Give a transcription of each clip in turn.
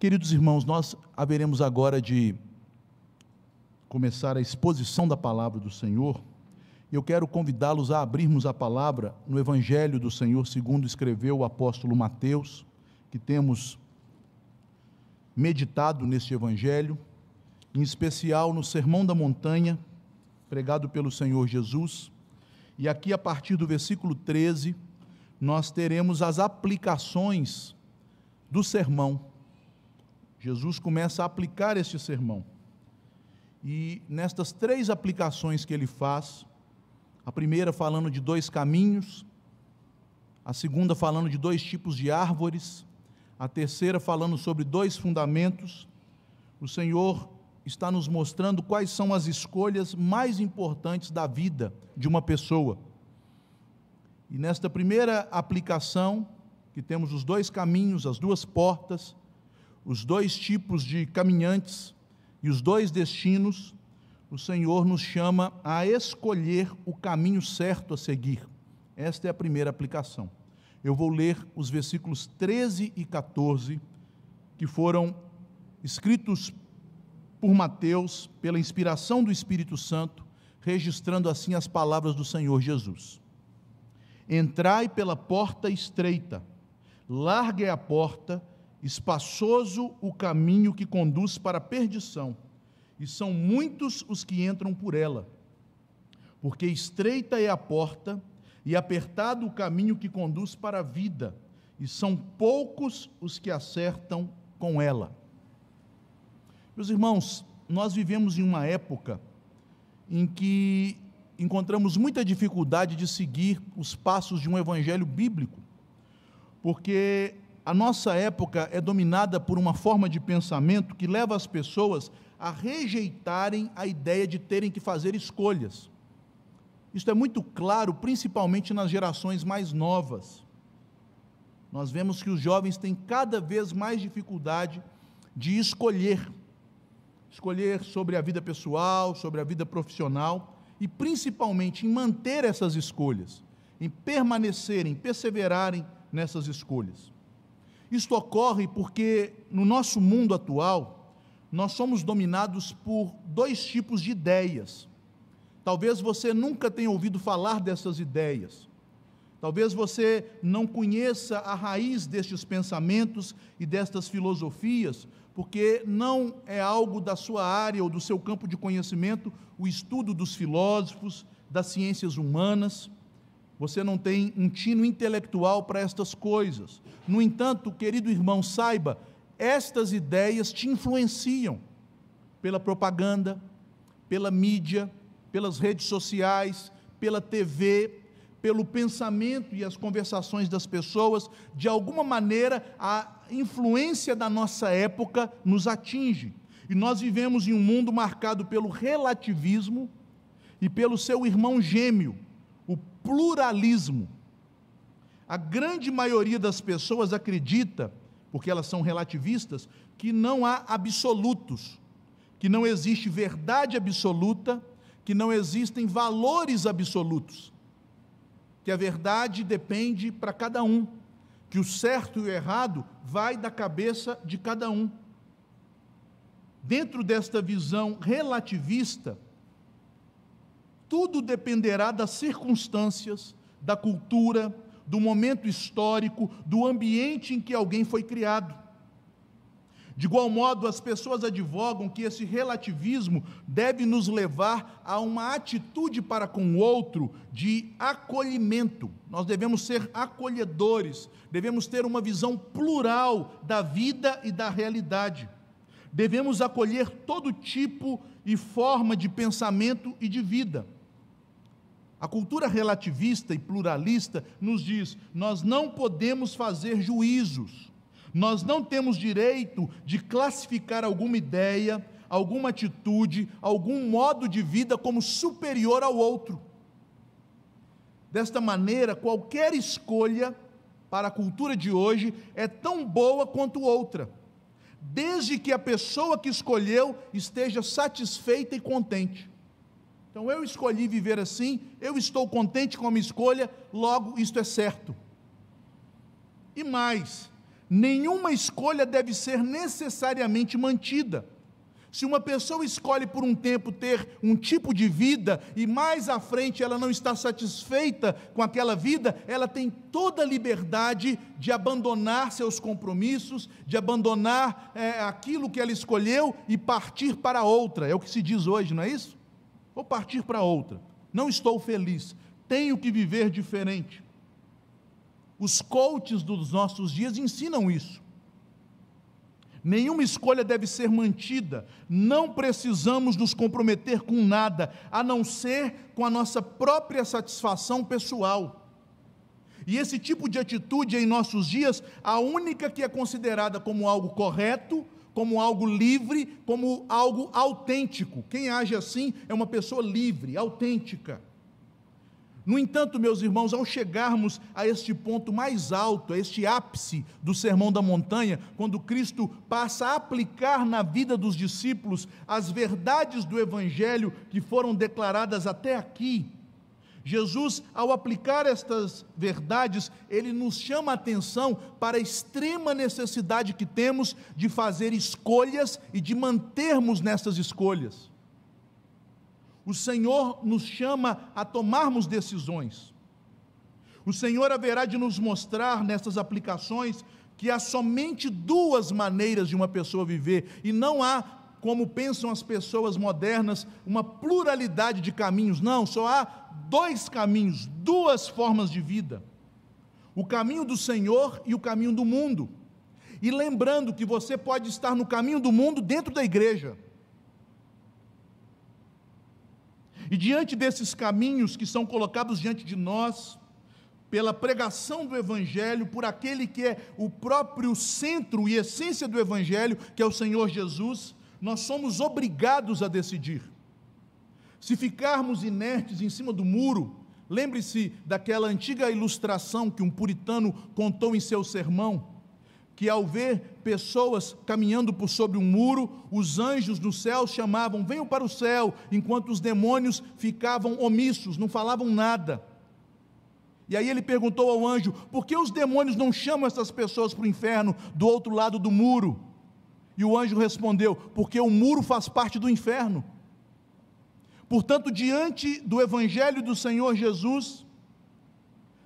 Queridos irmãos, nós haveremos agora de começar a exposição da palavra do Senhor. Eu quero convidá-los a abrirmos a palavra no Evangelho do Senhor, segundo escreveu o apóstolo Mateus, que temos meditado neste Evangelho, em especial no Sermão da Montanha, pregado pelo Senhor Jesus. E aqui, a partir do versículo 13, nós teremos as aplicações do sermão Jesus começa a aplicar este sermão. E nestas três aplicações que ele faz, a primeira falando de dois caminhos, a segunda falando de dois tipos de árvores, a terceira falando sobre dois fundamentos, o Senhor está nos mostrando quais são as escolhas mais importantes da vida de uma pessoa. E nesta primeira aplicação, que temos os dois caminhos, as duas portas, os dois tipos de caminhantes e os dois destinos, o Senhor nos chama a escolher o caminho certo a seguir. Esta é a primeira aplicação. Eu vou ler os versículos 13 e 14 que foram escritos por Mateus pela inspiração do Espírito Santo, registrando assim as palavras do Senhor Jesus. Entrai pela porta estreita, larga é a porta Espaçoso o caminho que conduz para a perdição, e são muitos os que entram por ela. Porque estreita é a porta e apertado o caminho que conduz para a vida, e são poucos os que acertam com ela. Meus irmãos, nós vivemos em uma época em que encontramos muita dificuldade de seguir os passos de um evangelho bíblico, porque a nossa época é dominada por uma forma de pensamento que leva as pessoas a rejeitarem a ideia de terem que fazer escolhas. Isso é muito claro, principalmente nas gerações mais novas. Nós vemos que os jovens têm cada vez mais dificuldade de escolher. Escolher sobre a vida pessoal, sobre a vida profissional e principalmente em manter essas escolhas, em permanecerem, perseverarem nessas escolhas. Isto ocorre porque no nosso mundo atual nós somos dominados por dois tipos de ideias. Talvez você nunca tenha ouvido falar dessas ideias. Talvez você não conheça a raiz destes pensamentos e destas filosofias, porque não é algo da sua área ou do seu campo de conhecimento o estudo dos filósofos, das ciências humanas. Você não tem um tino intelectual para estas coisas. No entanto, querido irmão, saiba, estas ideias te influenciam pela propaganda, pela mídia, pelas redes sociais, pela TV, pelo pensamento e as conversações das pessoas, de alguma maneira a influência da nossa época nos atinge. E nós vivemos em um mundo marcado pelo relativismo e pelo seu irmão gêmeo, pluralismo. A grande maioria das pessoas acredita, porque elas são relativistas, que não há absolutos, que não existe verdade absoluta, que não existem valores absolutos, que a verdade depende para cada um, que o certo e o errado vai da cabeça de cada um. Dentro desta visão relativista, tudo dependerá das circunstâncias, da cultura, do momento histórico, do ambiente em que alguém foi criado. De igual modo, as pessoas advogam que esse relativismo deve nos levar a uma atitude para com o outro de acolhimento. Nós devemos ser acolhedores, devemos ter uma visão plural da vida e da realidade. Devemos acolher todo tipo e forma de pensamento e de vida a cultura relativista e pluralista nos diz: nós não podemos fazer juízos, nós não temos direito de classificar alguma ideia, alguma atitude, algum modo de vida como superior ao outro. Desta maneira, qualquer escolha para a cultura de hoje é tão boa quanto outra, desde que a pessoa que escolheu esteja satisfeita e contente. Então eu escolhi viver assim, eu estou contente com a minha escolha, logo isto é certo. E mais, nenhuma escolha deve ser necessariamente mantida. Se uma pessoa escolhe por um tempo ter um tipo de vida e mais à frente ela não está satisfeita com aquela vida, ela tem toda a liberdade de abandonar seus compromissos, de abandonar é, aquilo que ela escolheu e partir para outra. É o que se diz hoje, não é isso? Vou partir para outra. Não estou feliz. Tenho que viver diferente. Os coaches dos nossos dias ensinam isso. Nenhuma escolha deve ser mantida. Não precisamos nos comprometer com nada, a não ser com a nossa própria satisfação pessoal. E esse tipo de atitude em nossos dias, a única que é considerada como algo correto como algo livre, como algo autêntico. Quem age assim é uma pessoa livre, autêntica. No entanto, meus irmãos, ao chegarmos a este ponto mais alto, a este ápice do Sermão da Montanha, quando Cristo passa a aplicar na vida dos discípulos as verdades do Evangelho que foram declaradas até aqui, Jesus, ao aplicar estas verdades, ele nos chama a atenção para a extrema necessidade que temos de fazer escolhas e de mantermos nessas escolhas. O Senhor nos chama a tomarmos decisões. O Senhor haverá de nos mostrar nessas aplicações que há somente duas maneiras de uma pessoa viver e não há como pensam as pessoas modernas, uma pluralidade de caminhos. Não, só há dois caminhos, duas formas de vida: o caminho do Senhor e o caminho do mundo. E lembrando que você pode estar no caminho do mundo dentro da igreja. E diante desses caminhos que são colocados diante de nós, pela pregação do Evangelho, por aquele que é o próprio centro e essência do Evangelho, que é o Senhor Jesus, nós somos obrigados a decidir. Se ficarmos inertes em cima do muro, lembre-se daquela antiga ilustração que um puritano contou em seu sermão, que ao ver pessoas caminhando por sobre um muro, os anjos do céu chamavam: "Venham para o céu", enquanto os demônios ficavam omissos, não falavam nada. E aí ele perguntou ao anjo: "Por que os demônios não chamam essas pessoas para o inferno do outro lado do muro?" E o anjo respondeu: Porque o muro faz parte do inferno. Portanto, diante do Evangelho do Senhor Jesus,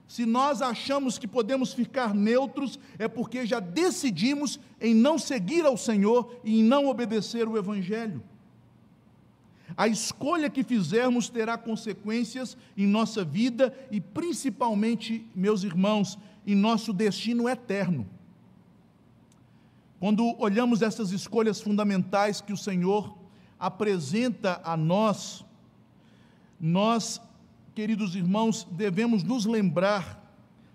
se nós achamos que podemos ficar neutros, é porque já decidimos em não seguir ao Senhor e em não obedecer o Evangelho. A escolha que fizermos terá consequências em nossa vida e, principalmente, meus irmãos, em nosso destino eterno. Quando olhamos essas escolhas fundamentais que o Senhor apresenta a nós, nós, queridos irmãos, devemos nos lembrar,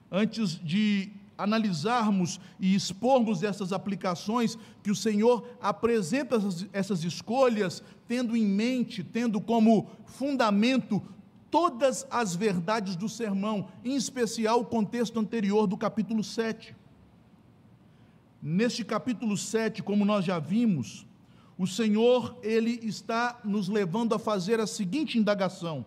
antes de analisarmos e expormos essas aplicações, que o Senhor apresenta essas, essas, escolhas, tendo em mente, tendo como fundamento todas as verdades do sermão, em especial o contexto anterior do capítulo 7. Neste capítulo 7, como nós já vimos, o Senhor, ele está nos levando a fazer a seguinte indagação: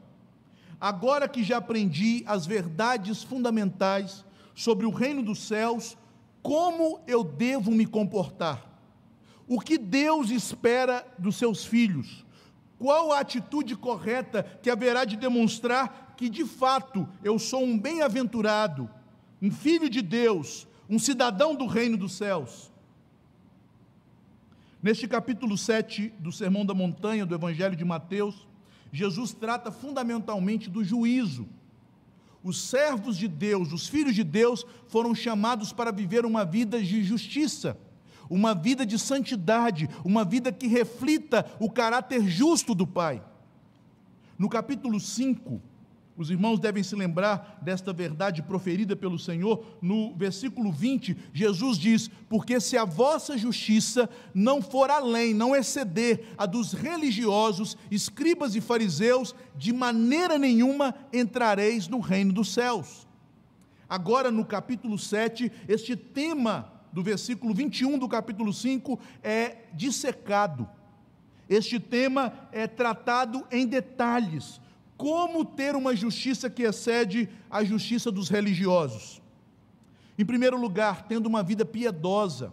Agora que já aprendi as verdades fundamentais sobre o reino dos céus, como eu devo me comportar? O que Deus espera dos seus filhos? Qual a atitude correta que haverá de demonstrar que de fato eu sou um bem-aventurado, um filho de Deus, um cidadão do reino dos céus. Neste capítulo 7 do Sermão da Montanha, do Evangelho de Mateus, Jesus trata fundamentalmente do juízo. Os servos de Deus, os filhos de Deus, foram chamados para viver uma vida de justiça, uma vida de santidade, uma vida que reflita o caráter justo do Pai. No capítulo 5, os irmãos devem se lembrar desta verdade proferida pelo Senhor no versículo 20. Jesus diz: Porque se a vossa justiça não for além, não exceder a dos religiosos, escribas e fariseus, de maneira nenhuma entrareis no reino dos céus. Agora, no capítulo 7, este tema do versículo 21 do capítulo 5 é dissecado. Este tema é tratado em detalhes como ter uma justiça que excede a justiça dos religiosos. Em primeiro lugar, tendo uma vida piedosa,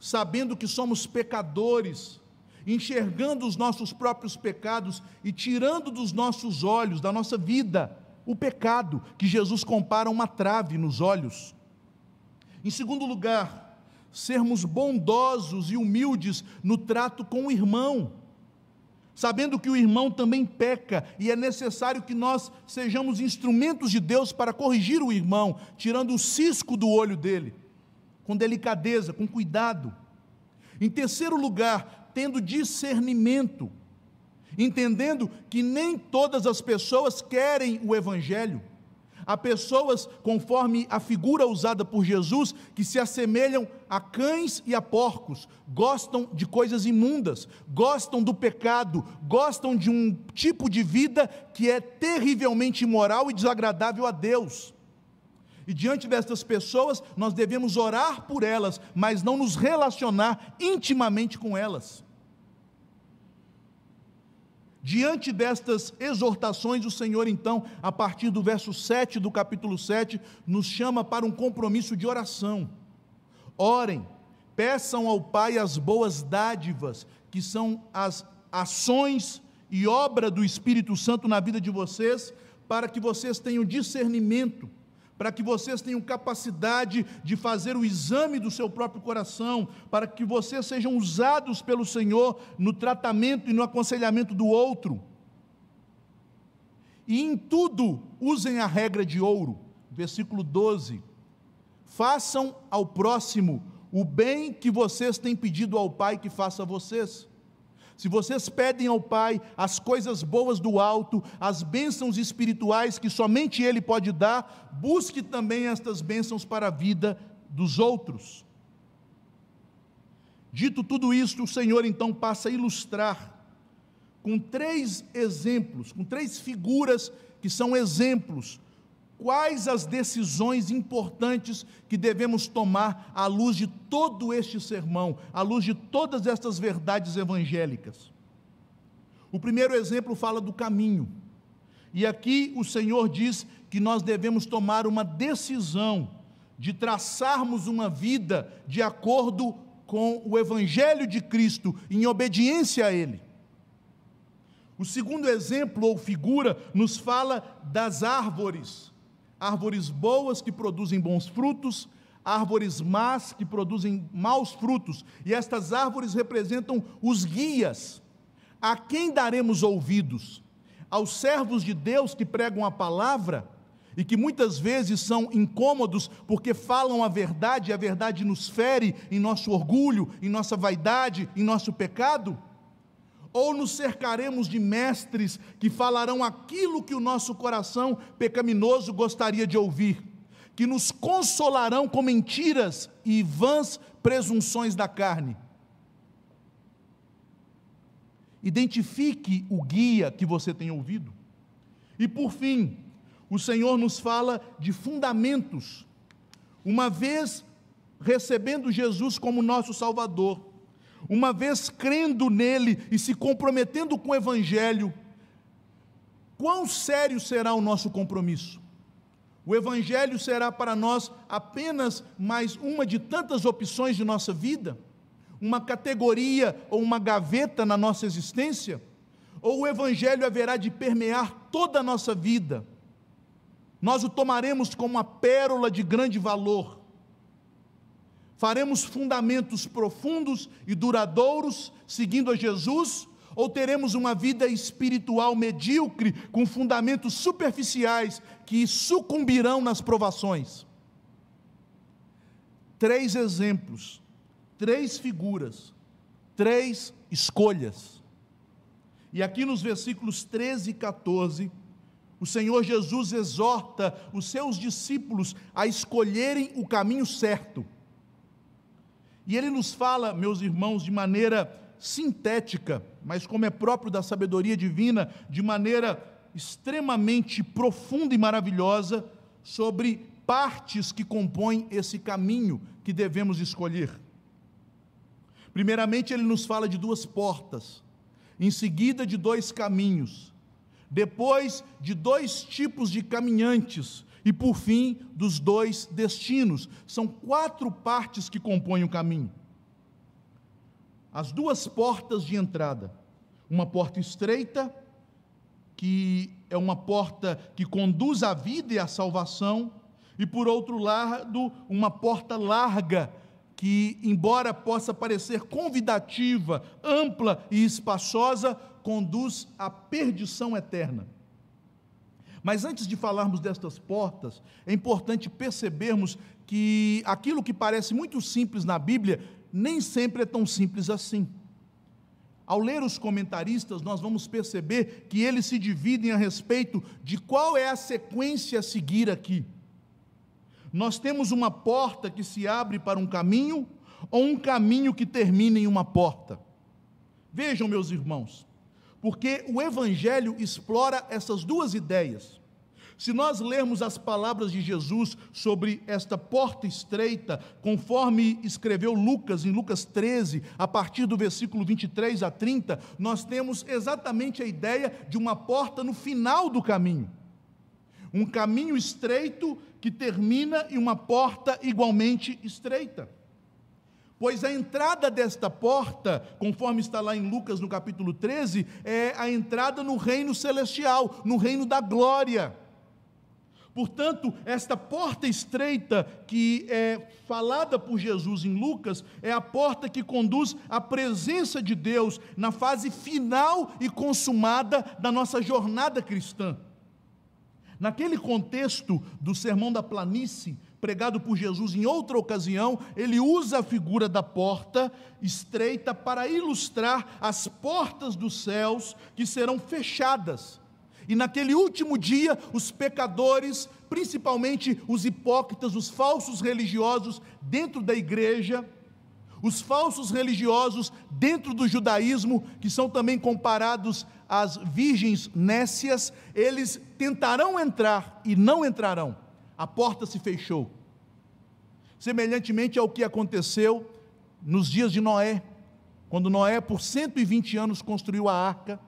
sabendo que somos pecadores, enxergando os nossos próprios pecados e tirando dos nossos olhos, da nossa vida, o pecado, que Jesus compara a uma trave nos olhos. Em segundo lugar, sermos bondosos e humildes no trato com o irmão sabendo que o irmão também peca e é necessário que nós sejamos instrumentos de Deus para corrigir o irmão, tirando o cisco do olho dele, com delicadeza, com cuidado. Em terceiro lugar, tendo discernimento, entendendo que nem todas as pessoas querem o evangelho. Há pessoas, conforme a figura usada por Jesus, que se assemelham a cães e a porcos, gostam de coisas imundas, gostam do pecado, gostam de um tipo de vida que é terrivelmente imoral e desagradável a Deus. E diante destas pessoas, nós devemos orar por elas, mas não nos relacionar intimamente com elas. Diante destas exortações, o Senhor, então, a partir do verso 7 do capítulo 7, nos chama para um compromisso de oração. Orem, peçam ao Pai as boas dádivas, que são as ações e obra do Espírito Santo na vida de vocês, para que vocês tenham discernimento, para que vocês tenham capacidade de fazer o exame do seu próprio coração, para que vocês sejam usados pelo Senhor no tratamento e no aconselhamento do outro. E em tudo usem a regra de ouro. Versículo 12 façam ao próximo o bem que vocês têm pedido ao Pai que faça a vocês. Se vocês pedem ao Pai as coisas boas do alto, as bênçãos espirituais que somente Ele pode dar, busque também estas bênçãos para a vida dos outros. Dito tudo isto, o Senhor então passa a ilustrar com três exemplos, com três figuras que são exemplos quais as decisões importantes que devemos tomar à luz de todo este sermão, à luz de todas estas verdades evangélicas. O primeiro exemplo fala do caminho. E aqui o Senhor diz que nós devemos tomar uma decisão de traçarmos uma vida de acordo com o Evangelho de Cristo, em obediência a Ele. O segundo exemplo ou figura nos fala das árvores árvores boas que produzem bons frutos, árvores más que produzem maus frutos, e estas árvores representam os guias. A quem daremos ouvidos? Aos servos de Deus que pregam a palavra e que muitas vezes são incômodos porque falam a verdade e a verdade nos fere em nosso orgulho, em nossa vaidade, em nosso pecado? ou nos cercaremos de mestres que falarão aquilo que o nosso coração pecaminoso gostaria de ouvir, que nos consolarão com mentiras e vãs presunções da carne. Identifique o guia que você tem ouvido. E por fim, o Senhor nos fala de fundamentos. Uma vez recebendo Jesus como nosso Salvador, uma vez crendo nele e se comprometendo com o Evangelho, quão sério será o nosso compromisso? O Evangelho será para nós apenas mais uma de tantas opções de nossa vida? Uma categoria ou uma gaveta na nossa existência? Ou o Evangelho haverá de permear toda a nossa vida? Nós o tomaremos como uma pérola de grande valor, Faremos fundamentos profundos e duradouros seguindo a Jesus? Ou teremos uma vida espiritual medíocre com fundamentos superficiais que sucumbirão nas provações? Três exemplos, três figuras, três escolhas. E aqui nos versículos 13 e 14, o Senhor Jesus exorta os seus discípulos a escolherem o caminho certo e ele nos fala, meus irmãos, de maneira sintética, mas como é próprio da sabedoria divina, de maneira extremamente profunda e maravilhosa, sobre partes que compõem esse caminho que devemos escolher. Primeiramente, ele nos fala de duas portas, em seguida, de dois caminhos, depois, de dois tipos de caminhantes e, por fim, dos dois destinos. São quatro partes que compõem o caminho. As duas portas de entrada, uma porta estreita, que é uma porta que conduz à vida e à salvação, e por outro lado, uma porta larga, que, embora possa parecer convidativa, ampla e espaçosa, conduz à perdição eterna. Mas antes de falarmos destas portas, é importante percebermos que aquilo que parece muito simples na Bíblia nem sempre é tão simples assim. Ao ler os comentaristas, nós vamos perceber que eles se dividem a respeito de qual é a sequência a seguir aqui. Nós temos uma porta que se abre para um caminho ou um caminho que termina em uma porta. Vejam, meus irmãos, porque o Evangelho explora essas duas ideias. Se nós lermos as palavras de Jesus sobre esta porta estreita, conforme escreveu Lucas, em Lucas 13, a partir do versículo 23 a 30, nós temos exatamente a ideia de uma porta no final do caminho. Um caminho estreito que termina em uma porta igualmente estreita. Pois a entrada desta porta, conforme está lá em Lucas no capítulo 13, é a entrada no reino celestial, no reino da glória. Portanto, esta porta estreita que é falada por Jesus em Lucas é a porta que conduz à presença de Deus na fase final e consumada da nossa jornada cristã. Naquele contexto do Sermão da Planície, pregado por Jesus em outra ocasião, ele usa a figura da porta estreita para ilustrar as portas dos céus que serão fechadas e naquele último dia, os pecadores, principalmente os hipócritas, os falsos religiosos dentro da igreja, os falsos religiosos dentro do judaísmo, que são também comparados às virgens nécias, eles tentarão entrar e não entrarão. A porta se fechou. Semelhantemente ao que aconteceu nos dias de Noé, quando Noé, por 120 anos, construiu a arca,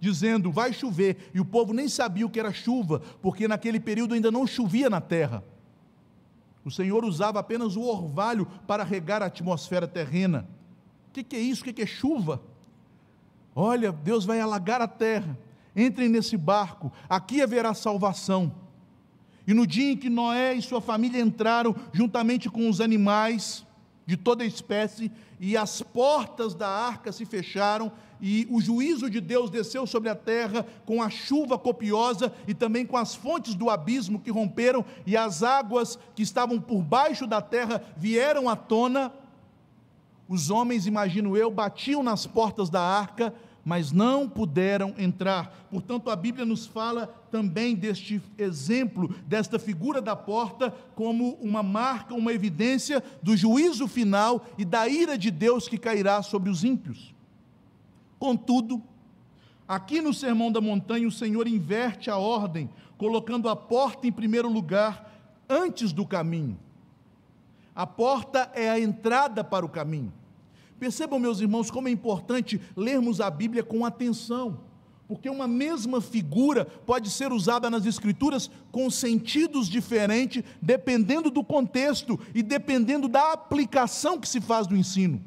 dizendo: vai chover. E o povo nem sabia o que era chuva, porque naquele período ainda não chovia na terra. O Senhor usava apenas o orvalho para regar a atmosfera terrena. O que, que, é isso? O que, que é chuva? Olha, Deus vai alagar a terra. Entrem nesse barco, aqui haverá salvação. E no dia em que Noé e sua família entraram, juntamente com os animais, de toda espécie, e as portas da arca se fecharam, e o juízo de Deus desceu sobre a terra com a chuva copiosa e também com as fontes do abismo que romperam, e as águas que estavam por baixo da terra vieram à tona. Os homens, imagino eu, batiam nas portas da arca mas não puderam entrar. Portanto, a Bíblia nos fala também deste exemplo, desta figura da porta, como uma marca, uma evidência do juízo final e da ira de Deus que cairá sobre os ímpios. Contudo, aqui no Sermão da Montanha, o Senhor inverte a ordem, colocando a porta em primeiro lugar, antes do caminho. A porta é a entrada para o caminho. Percebam, meus irmãos, como é importante lermos a Bíblia com atenção, porque uma mesma figura pode ser usada nas Escrituras com sentidos diferentes, dependendo do contexto e dependendo da aplicação que se faz do ensino.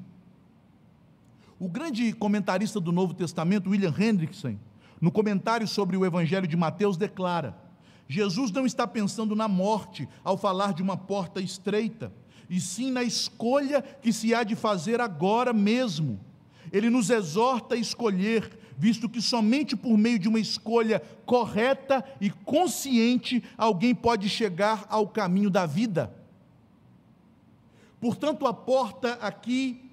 O grande comentarista do Novo Testamento, William Hendrickson, no comentário sobre o Evangelho de Mateus, declara: Jesus não está pensando na morte ao falar de uma porta estreita e sim na escolha que se há de fazer agora mesmo. Ele nos exorta a escolher, visto que somente por meio de uma escolha correta e consciente alguém pode chegar ao caminho da vida. Portanto, a porta aqui,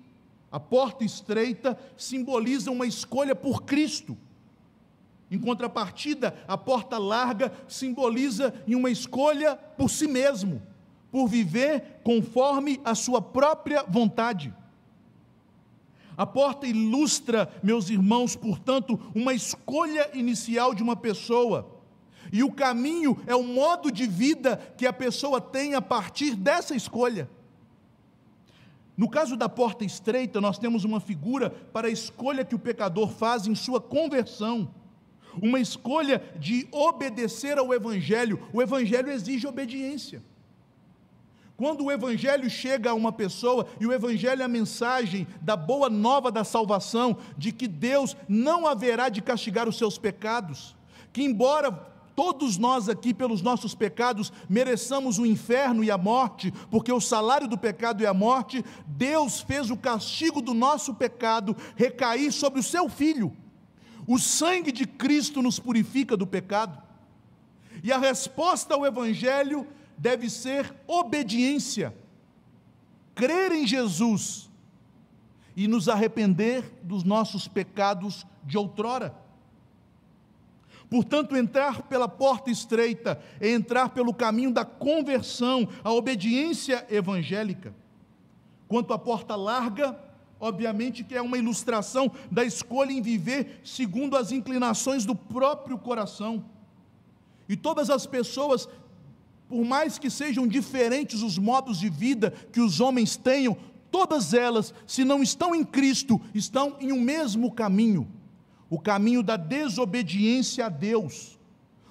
a porta estreita, simboliza uma escolha por Cristo. Em contrapartida, a porta larga simboliza uma escolha por si mesmo por viver conforme a sua própria vontade. A porta ilustra, meus irmãos, portanto, uma escolha inicial de uma pessoa. E o caminho é o modo de vida que a pessoa tem a partir dessa escolha. No caso da porta estreita, nós temos uma figura para a escolha que o pecador faz em sua conversão. Uma escolha de obedecer ao Evangelho. O Evangelho exige obediência. Quando o Evangelho chega a uma pessoa, e o Evangelho é a mensagem da boa nova da salvação, de que Deus não haverá de castigar os seus pecados, que embora todos nós aqui, pelos nossos pecados, mereçamos o inferno e a morte, porque o salário do pecado é a morte, Deus fez o castigo do nosso pecado recair sobre o seu filho. O sangue de Cristo nos purifica do pecado. E a resposta ao Evangelho deve ser obediência, crer em Jesus e nos arrepender dos nossos pecados de outrora. Portanto, entrar pela porta estreita é entrar pelo caminho da conversão, a obediência evangélica. Quanto à porta larga, obviamente que é uma ilustração da escolha em viver segundo as inclinações do próprio coração. E todas as pessoas por mais que sejam diferentes os modos de vida que os homens tenham, todas elas, se não estão em Cristo, estão em um mesmo caminho o caminho da desobediência a Deus.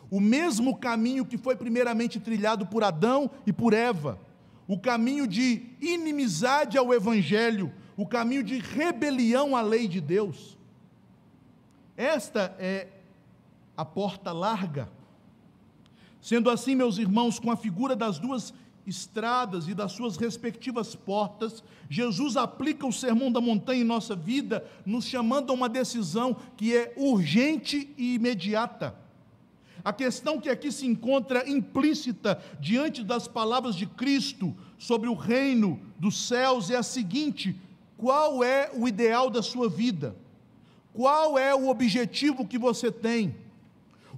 O mesmo caminho que foi primeiramente trilhado por Adão e por Eva, o caminho de inimizade ao Evangelho, o caminho de rebelião à lei de Deus. Esta é a porta larga Sendo assim, meus irmãos, com a figura das duas estradas e das suas respectivas portas, Jesus aplica o sermão da montanha em nossa vida, nos chamando a uma decisão que é urgente e imediata. A questão que aqui se encontra implícita diante das palavras de Cristo sobre o reino dos céus é a seguinte: qual é o ideal da sua vida? Qual é o objetivo que você tem?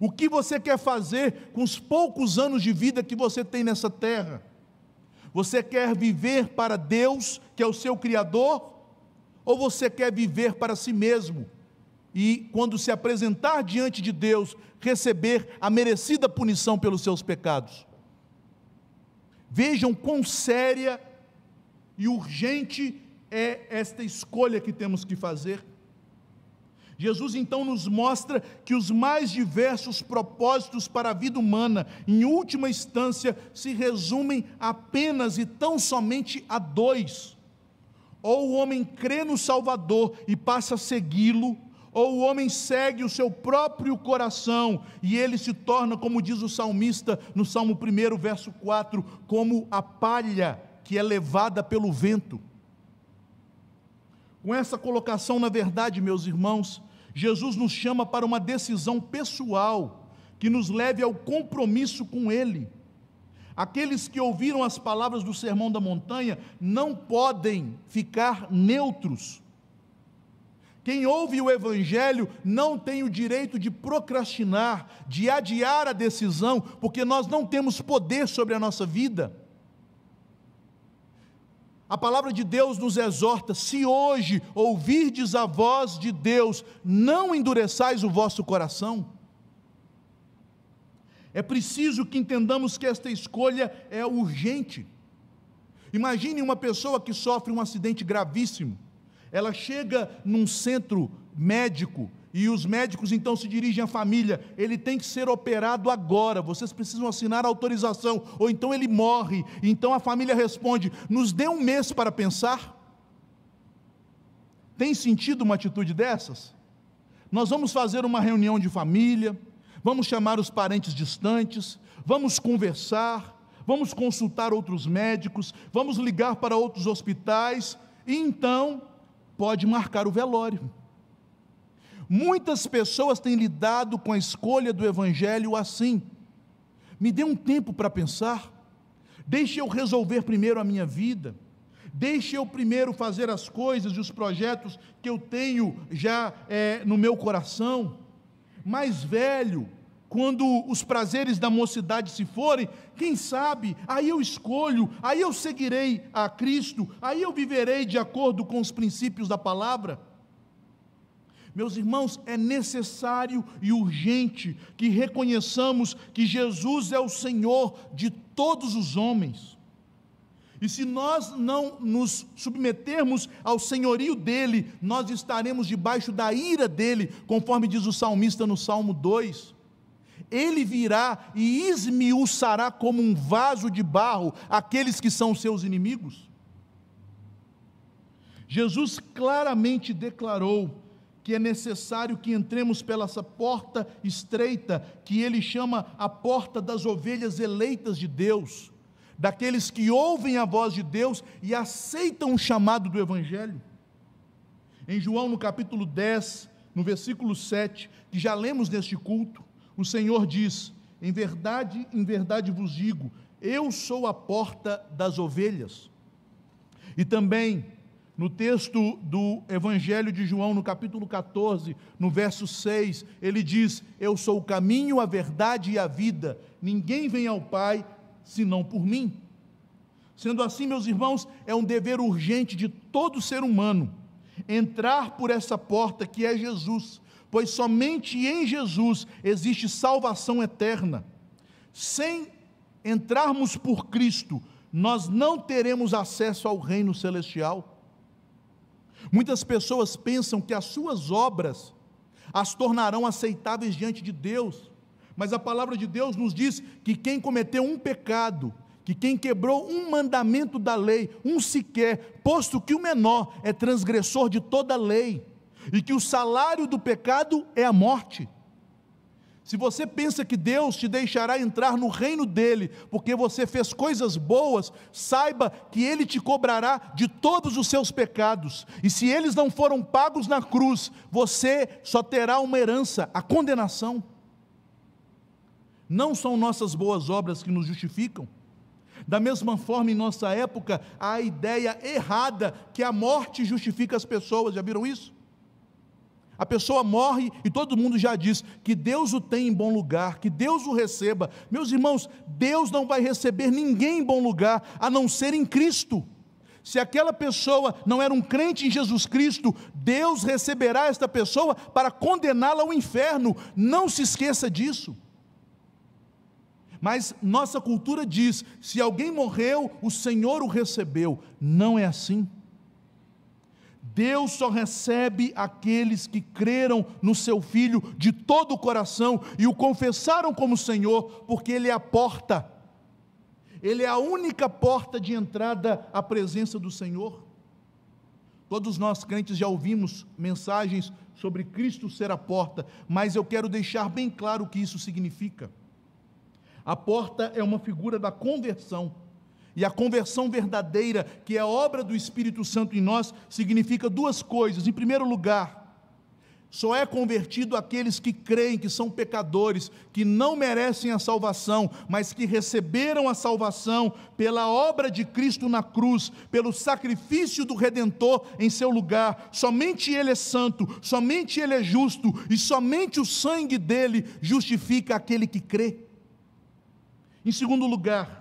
O que você quer fazer com os poucos anos de vida que você tem nessa terra? Você quer viver para Deus, que é o seu Criador, ou você quer viver para si mesmo? E quando se apresentar diante de Deus, receber a merecida punição pelos seus pecados. Vejam quão séria e urgente é esta escolha que temos que fazer Jesus então nos mostra que os mais diversos propósitos para a vida humana, em última instância, se resumem apenas e tão somente a dois: ou o homem crê no Salvador e passa a segui-lo, ou o homem segue o seu próprio coração e ele se torna, como diz o salmista no Salmo 1, verso 4, como a palha que é levada pelo vento. Com essa colocação, na verdade, meus irmãos, Jesus nos chama para uma decisão pessoal que nos leve ao compromisso com Ele. Aqueles que ouviram as palavras do Sermão da Montanha não podem ficar neutros. Quem ouve o Evangelho não tem o direito de procrastinar, de adiar a decisão, porque nós não temos poder sobre a nossa vida. A palavra de Deus nos exorta: se hoje ouvirdes a voz de Deus, não endureçais o vosso coração. É preciso que entendamos que esta escolha é urgente. Imagine uma pessoa que sofre um acidente gravíssimo. Ela chega num centro médico e os médicos então se dirigem à família: ele tem que ser operado agora, vocês precisam assinar a autorização, ou então ele morre. Então a família responde: nos dê um mês para pensar. Tem sentido uma atitude dessas? Nós vamos fazer uma reunião de família, vamos chamar os parentes distantes, vamos conversar, vamos consultar outros médicos, vamos ligar para outros hospitais, e então pode marcar o velório Muitas pessoas têm lidado com a escolha do Evangelho assim. Me dê um tempo para pensar. Deixe eu resolver primeiro a minha vida. Deixe eu primeiro fazer as coisas e os projetos que eu tenho já é, no meu coração. Mais velho, quando os prazeres da mocidade se forem, quem sabe, aí eu escolho, aí eu seguirei a Cristo, aí eu viverei de acordo com os princípios da palavra. Meus irmãos, é necessário e urgente que reconheçamos que Jesus é o Senhor de todos os homens. E se nós não nos submetermos ao senhorio dele, nós estaremos debaixo da ira dele, conforme diz o salmista no Salmo 2. Ele virá e esmiuçará como um vaso de barro aqueles que são seus inimigos. Jesus claramente declarou que é necessário que entremos pela essa porta estreita, que ele chama a porta das ovelhas eleitas de Deus, daqueles que ouvem a voz de Deus e aceitam o chamado do Evangelho. Em João, no capítulo 10, no versículo 7, que já lemos neste culto, o Senhor diz: Em verdade, em verdade vos digo, eu sou a porta das ovelhas. E também no texto do Evangelho de João, no capítulo 14, no verso 6, ele diz: Eu sou o caminho, a verdade e a vida. Ninguém vem ao Pai senão por mim. Sendo assim, meus irmãos, é um dever urgente de todo ser humano entrar por essa porta que é Jesus, pois somente em Jesus existe salvação eterna. Sem entrarmos por Cristo, nós não teremos acesso ao reino celestial. Muitas pessoas pensam que as suas obras as tornarão aceitáveis diante de Deus, mas a palavra de Deus nos diz que quem cometeu um pecado, que quem quebrou um mandamento da lei, um sequer, posto que o menor é transgressor de toda a lei, e que o salário do pecado é a morte. Se você pensa que Deus te deixará entrar no reino dele, porque você fez coisas boas, saiba que ele te cobrará de todos os seus pecados. E se eles não foram pagos na cruz, você só terá uma herança, a condenação. Não são nossas boas obras que nos justificam. Da mesma forma, em nossa época, há a ideia errada que a morte justifica as pessoas. Já viram isso? A pessoa morre e todo mundo já diz que Deus o tem em bom lugar, que Deus o receba. Meus irmãos, Deus não vai receber ninguém em bom lugar a não ser em Cristo. Se aquela pessoa não era um crente em Jesus Cristo, Deus receberá esta pessoa para condená-la ao inferno. Não se esqueça disso. Mas nossa cultura diz: se alguém morreu, o Senhor o recebeu. Não é assim. Deus só recebe aqueles que creram no seu Filho de todo o coração e o confessaram como Senhor, porque Ele é a porta, Ele é a única porta de entrada à presença do Senhor. Todos nós crentes já ouvimos mensagens sobre Cristo ser a porta, mas eu quero deixar bem claro o que isso significa. A porta é uma figura da conversão. E a conversão verdadeira, que é obra do Espírito Santo em nós, significa duas coisas. Em primeiro lugar, só é convertido aqueles que creem que são pecadores, que não merecem a salvação, mas que receberam a salvação pela obra de Cristo na cruz, pelo sacrifício do Redentor em seu lugar. Somente Ele é santo, somente Ele é justo e somente o sangue dele justifica aquele que crê. Em segundo lugar,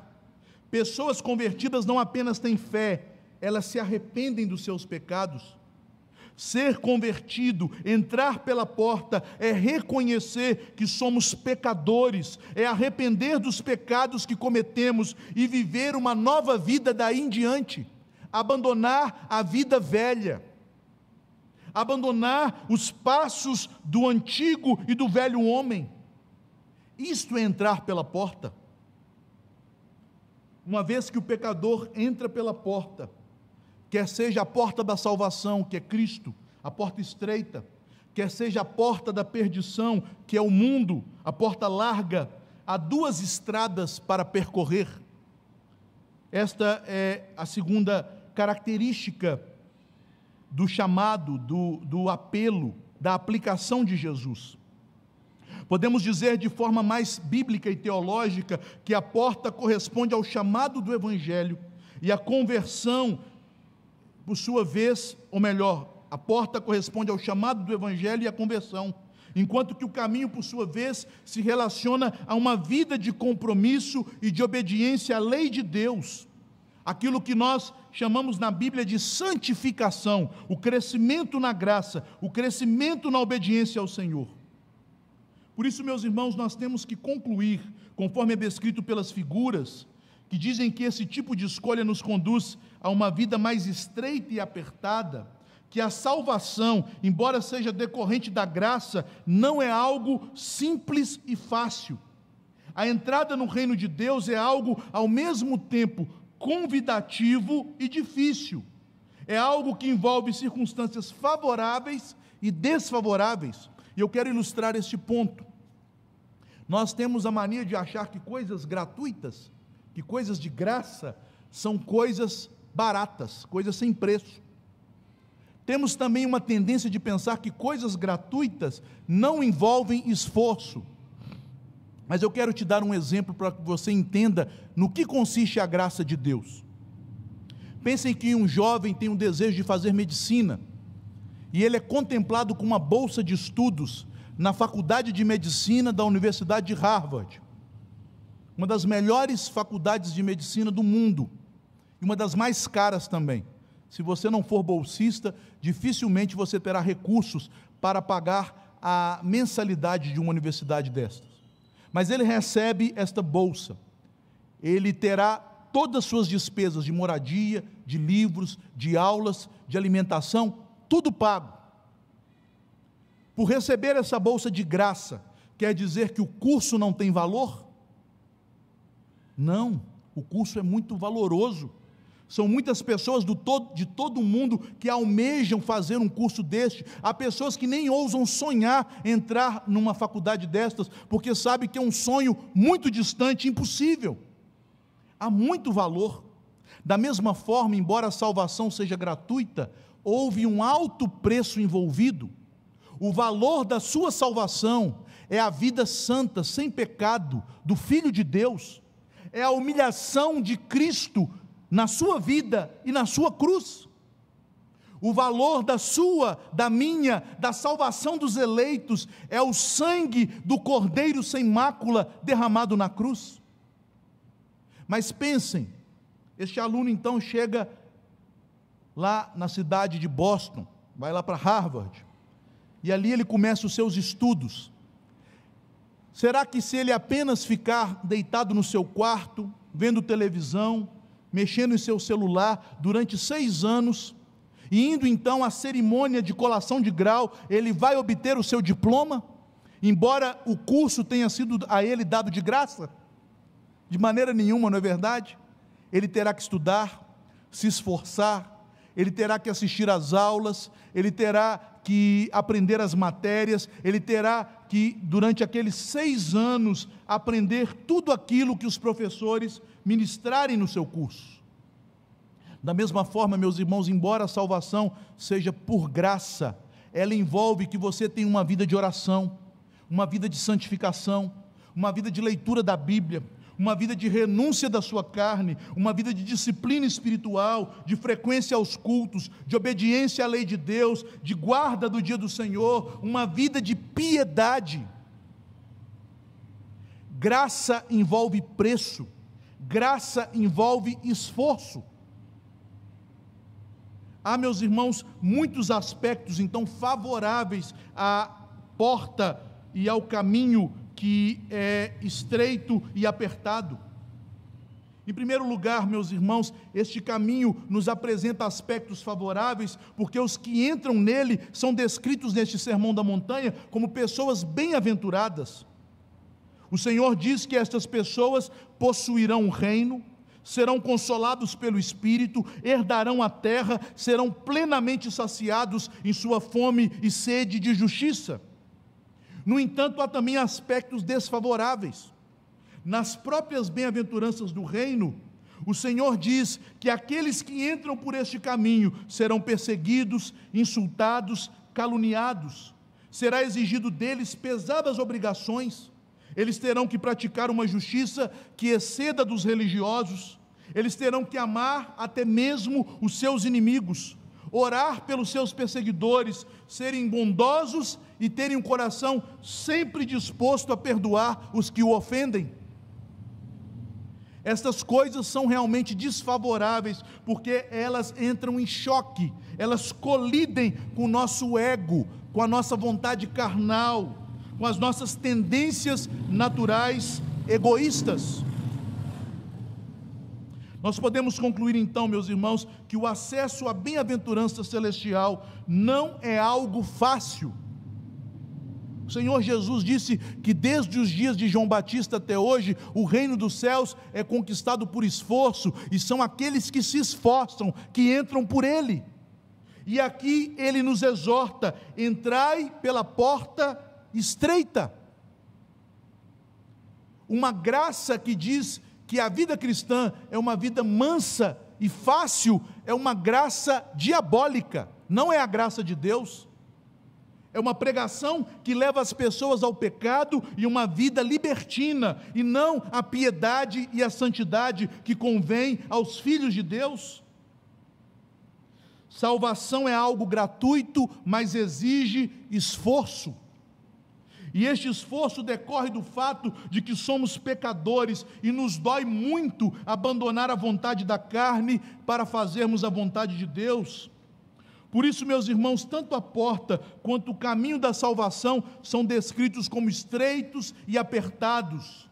Pessoas convertidas não apenas têm fé, elas se arrependem dos seus pecados. Ser convertido, entrar pela porta, é reconhecer que somos pecadores, é arrepender dos pecados que cometemos e viver uma nova vida daí em diante, abandonar a vida velha, abandonar os passos do antigo e do velho homem. Isto é entrar pela porta uma vez que o pecador entra pela porta, quer seja a porta da salvação, que é Cristo, a porta estreita, quer seja a porta da perdição, que é o mundo, a porta larga, há duas estradas para percorrer. Esta é a segunda característica do chamado, do, do apelo, da aplicação de Jesus. Podemos dizer de forma mais bíblica e teológica que a porta corresponde ao chamado do Evangelho e a conversão, por sua vez, ou melhor, a porta corresponde ao chamado do Evangelho e à conversão, enquanto que o caminho, por sua vez, se relaciona a uma vida de compromisso e de obediência à lei de Deus aquilo que nós chamamos na Bíblia de santificação, o crescimento na graça, o crescimento na obediência ao Senhor. Por isso, meus irmãos, nós temos que concluir, conforme é descrito pelas figuras, que dizem que esse tipo de escolha nos conduz a uma vida mais estreita e apertada, que a salvação, embora seja decorrente da graça, não é algo simples e fácil. A entrada no reino de Deus é algo ao mesmo tempo convidativo e difícil. É algo que envolve circunstâncias favoráveis e desfavoráveis. E eu quero ilustrar este ponto. Nós temos a mania de achar que coisas gratuitas, que coisas de graça, são coisas baratas, coisas sem preço. Temos também uma tendência de pensar que coisas gratuitas não envolvem esforço. Mas eu quero te dar um exemplo para que você entenda no que consiste a graça de Deus. Pensem que um jovem tem um desejo de fazer medicina e ele é contemplado com uma bolsa de estudos na Faculdade de Medicina da Universidade de Harvard, uma das melhores faculdades de medicina do mundo e uma das mais caras também. Se você não for bolsista, dificilmente você terá recursos para pagar a mensalidade de uma universidade destas. Mas ele recebe esta bolsa. Ele terá todas as suas despesas de moradia, de livros, de aulas, de alimentação, tudo pago por receber essa bolsa de graça, quer dizer que o curso não tem valor? Não, o curso é muito valoroso. São muitas pessoas todo, de todo o mundo que almejam fazer um curso deste. Há pessoas que nem ousam sonhar entrar numa faculdade destas, porque sabem que é um sonho muito distante, impossível. Há muito valor. Da mesma forma, embora a salvação seja gratuita, houve um alto preço envolvido o valor da sua salvação é a vida santa, sem pecado, do Filho de Deus, é a humilhação de Cristo na sua vida e na sua cruz. O valor da sua, da minha, da salvação dos eleitos é o sangue do Cordeiro sem mácula derramado na cruz. Mas pensem, este aluno então chega lá na cidade de Boston, vai lá para Harvard. E ali ele começa os seus estudos. Será que se ele apenas ficar deitado no seu quarto, vendo televisão, mexendo em seu celular durante seis anos, e indo então à cerimônia de colação de grau, ele vai obter o seu diploma, embora o curso tenha sido a ele dado de graça? De maneira nenhuma, não é verdade? Ele terá que estudar, se esforçar, ele terá que assistir às aulas, ele terá que aprender as matérias, ele terá que, durante aqueles seis anos, aprender tudo aquilo que os professores ministrarem no seu curso. Da mesma forma, meus irmãos, embora a salvação seja por graça, ela envolve que você tenha uma vida de oração, uma vida de santificação, uma vida de leitura da Bíblia, uma vida de renúncia da sua carne, uma vida de disciplina espiritual, de frequência aos cultos, de obediência à lei de Deus, de guarda do dia do Senhor, uma vida de piedade. Graça envolve preço, graça envolve esforço. Há, ah, meus irmãos, muitos aspectos então favoráveis à porta e ao caminho que é estreito e apertado. Em primeiro lugar, meus irmãos, este caminho nos apresenta aspectos favoráveis, porque os que entram nele são descritos neste Sermão da Montanha como pessoas bem-aventuradas. O Senhor diz que estas pessoas possuirão um reino, serão consolados pelo Espírito, herdarão a terra, serão plenamente saciados em sua fome e sede de justiça. No entanto, há também aspectos desfavoráveis. Nas próprias bem-aventuranças do reino, o Senhor diz que aqueles que entram por este caminho serão perseguidos, insultados, caluniados. Será exigido deles pesadas obrigações. Eles terão que praticar uma justiça que exceda dos religiosos. Eles terão que amar até mesmo os seus inimigos, orar pelos seus perseguidores, serem bondosos e terem um coração sempre disposto a perdoar os que o ofendem. Estas coisas são realmente desfavoráveis, porque elas entram em choque, elas colidem com o nosso ego, com a nossa vontade carnal, com as nossas tendências naturais egoístas. Nós podemos concluir então, meus irmãos, que o acesso à bem-aventurança celestial não é algo fácil. O Senhor Jesus disse que desde os dias de João Batista até hoje, o reino dos céus é conquistado por esforço, e são aqueles que se esforçam que entram por ele. E aqui ele nos exorta: entrai pela porta estreita. Uma graça que diz que a vida cristã é uma vida mansa e fácil, é uma graça diabólica, não é a graça de Deus. É uma pregação que leva as pessoas ao pecado e uma vida libertina, e não à piedade e à santidade que convém aos filhos de Deus. Salvação é algo gratuito, mas exige esforço. E este esforço decorre do fato de que somos pecadores e nos dói muito abandonar a vontade da carne para fazermos a vontade de Deus. Por isso, meus irmãos, tanto a porta quanto o caminho da salvação são descritos como estreitos e apertados.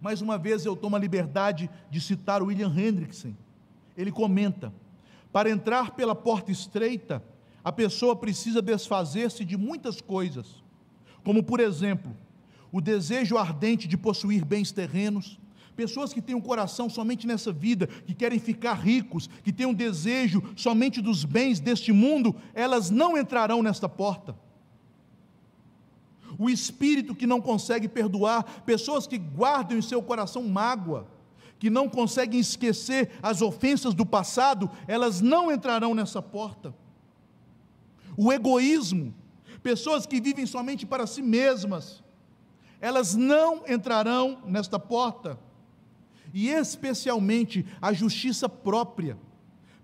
Mais uma vez eu tomo a liberdade de citar William Hendrickson. Ele comenta: para entrar pela porta estreita, a pessoa precisa desfazer-se de muitas coisas, como, por exemplo, o desejo ardente de possuir bens terrenos, pessoas que têm um coração somente nessa vida, que querem ficar ricos, que têm um desejo somente dos bens deste mundo, elas não entrarão nesta porta. O espírito que não consegue perdoar, pessoas que guardam em seu coração mágoa, que não conseguem esquecer as ofensas do passado, elas não entrarão nessa porta. O egoísmo, pessoas que vivem somente para si mesmas, elas não entrarão nesta porta e especialmente a justiça própria.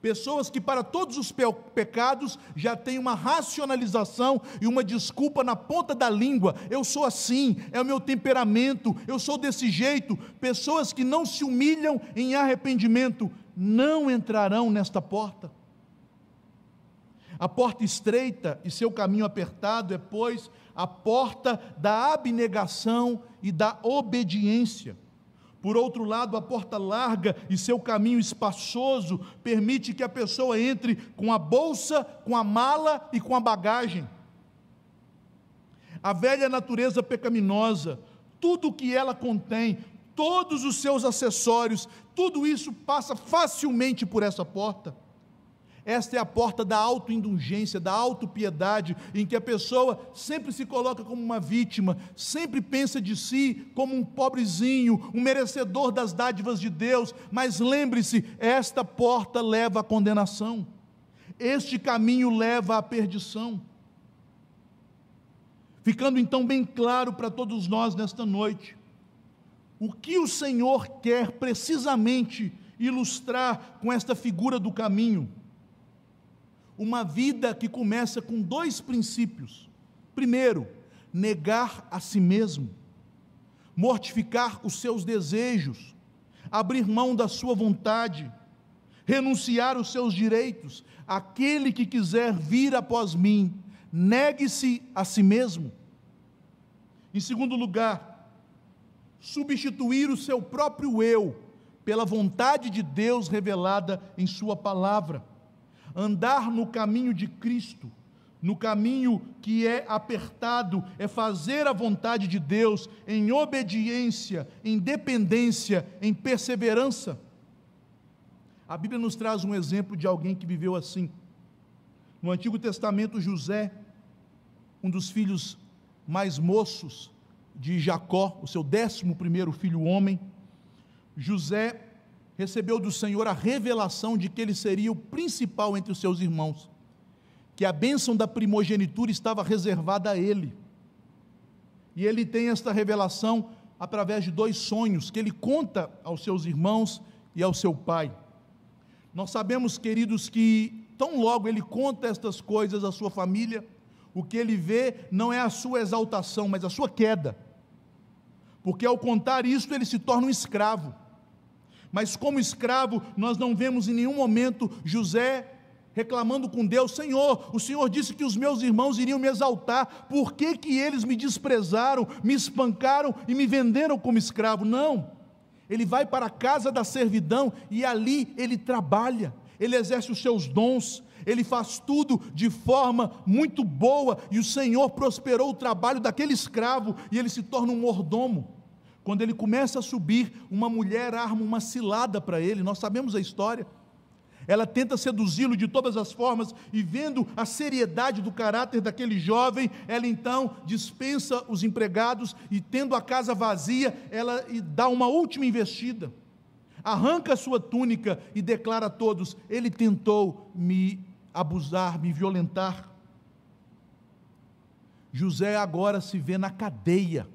Pessoas que, para todos os pe pecados, já têm uma racionalização e uma desculpa na ponta da língua. Eu sou assim, é o meu temperamento, eu sou desse jeito. Pessoas que não se humilham em arrependimento não entrarão nesta porta. A porta estreita e seu caminho apertado é, pois, a porta da abnegação e da obediência. Por outro lado, a porta larga e seu caminho espaçoso permite que a pessoa entre com a bolsa, com a mala e com a bagagem. A velha natureza pecaminosa, tudo o que ela contém, todos os seus acessórios, tudo isso passa facilmente por essa porta. Esta é a porta da autoindulgência, da autopiedade, em que a pessoa sempre se coloca como uma vítima, sempre pensa de si como um pobrezinho, um merecedor das dádivas de Deus, mas lembre-se, esta porta leva à condenação. Este caminho leva à perdição. Ficando então bem claro para todos nós nesta noite, o que o Senhor quer precisamente ilustrar com esta figura do caminho uma vida que começa com dois princípios. Primeiro, negar a si mesmo, mortificar os seus desejos, abrir mão da sua vontade, renunciar os seus direitos. Aquele que quiser vir após mim, negue-se a si mesmo. Em segundo lugar, substituir o seu próprio eu pela vontade de Deus revelada em Sua palavra. Andar no caminho de Cristo, no caminho que é apertado, é fazer a vontade de Deus em obediência, em dependência, em perseverança. A Bíblia nos traz um exemplo de alguém que viveu assim. No Antigo Testamento, José, um dos filhos mais moços de Jacó, o seu décimo primeiro filho homem, José recebeu do Senhor a revelação de que ele seria o principal entre os seus irmãos, que a bênção da primogenitura estava reservada a ele. E ele tem esta revelação através de dois sonhos que ele conta aos seus irmãos e ao seu pai. Nós sabemos, queridos, que tão logo ele conta estas coisas à sua família, o que ele vê não é a sua exaltação, mas a sua queda. Porque ao contar isso, ele se torna um escravo. Mas como escravo, nós não vemos em nenhum momento José reclamando com Deus: Senhor, o Senhor disse que os meus irmãos iriam me exaltar, por que, que eles me desprezaram, me espancaram e me venderam como escravo? Não. Ele vai para a casa da servidão e ali ele trabalha, ele exerce os seus dons, ele faz tudo de forma muito boa e o Senhor prosperou o trabalho daquele escravo e ele se torna um mordomo. Quando ele começa a subir, uma mulher arma uma cilada para ele, nós sabemos a história. Ela tenta seduzi-lo de todas as formas e, vendo a seriedade do caráter daquele jovem, ela então dispensa os empregados e, tendo a casa vazia, ela dá uma última investida. Arranca a sua túnica e declara a todos: Ele tentou me abusar, me violentar. José agora se vê na cadeia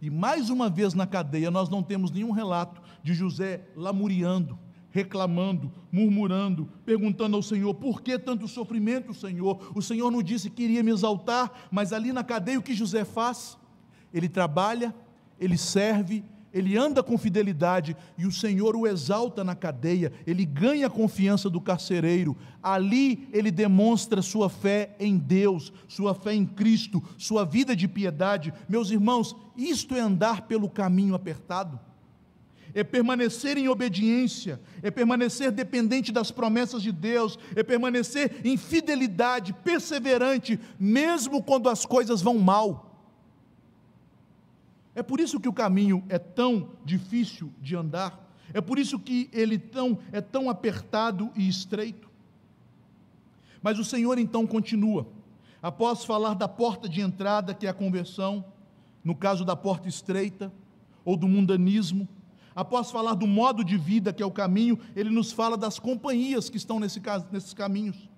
e mais uma vez na cadeia, nós não temos nenhum relato de José lamuriando, reclamando, murmurando, perguntando ao Senhor: por que tanto sofrimento, Senhor? O Senhor não disse que iria me exaltar, mas ali na cadeia o que José faz? Ele trabalha, ele serve, ele anda com fidelidade e o Senhor o exalta na cadeia, ele ganha a confiança do carcereiro. Ali ele demonstra sua fé em Deus, sua fé em Cristo, sua vida de piedade. Meus irmãos, isto é andar pelo caminho apertado. É permanecer em obediência, é permanecer dependente das promessas de Deus, é permanecer em fidelidade, perseverante, mesmo quando as coisas vão mal. É por isso que o caminho é tão difícil de andar, é por isso que ele tão, é tão apertado e estreito. Mas o Senhor então continua, após falar da porta de entrada, que é a conversão, no caso da porta estreita, ou do mundanismo, após falar do modo de vida, que é o caminho, ele nos fala das companhias que estão nesse, nesses caminhos.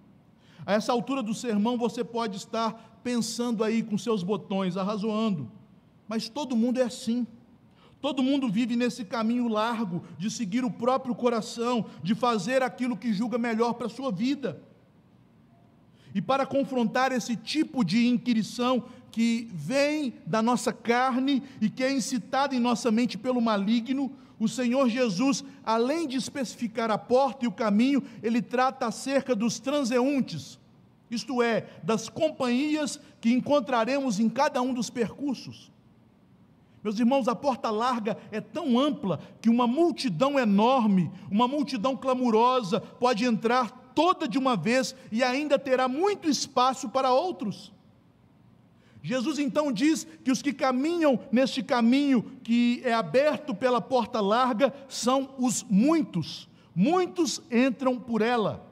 A essa altura do sermão, você pode estar pensando aí com seus botões, arrazoando mas todo mundo é assim. Todo mundo vive nesse caminho largo de seguir o próprio coração, de fazer aquilo que julga melhor para a sua vida. E para confrontar esse tipo de inquirição que vem da nossa carne e que é incitada em nossa mente pelo maligno, o Senhor Jesus, além de especificar a porta e o caminho, ele trata acerca dos transeuntes, isto é, das companhias que encontraremos em cada um dos percursos. Meus irmãos, a porta larga é tão ampla que uma multidão enorme, uma multidão clamorosa, pode entrar toda de uma vez e ainda terá muito espaço para outros. Jesus então diz que os que caminham neste caminho que é aberto pela porta larga são os muitos, muitos entram por ela.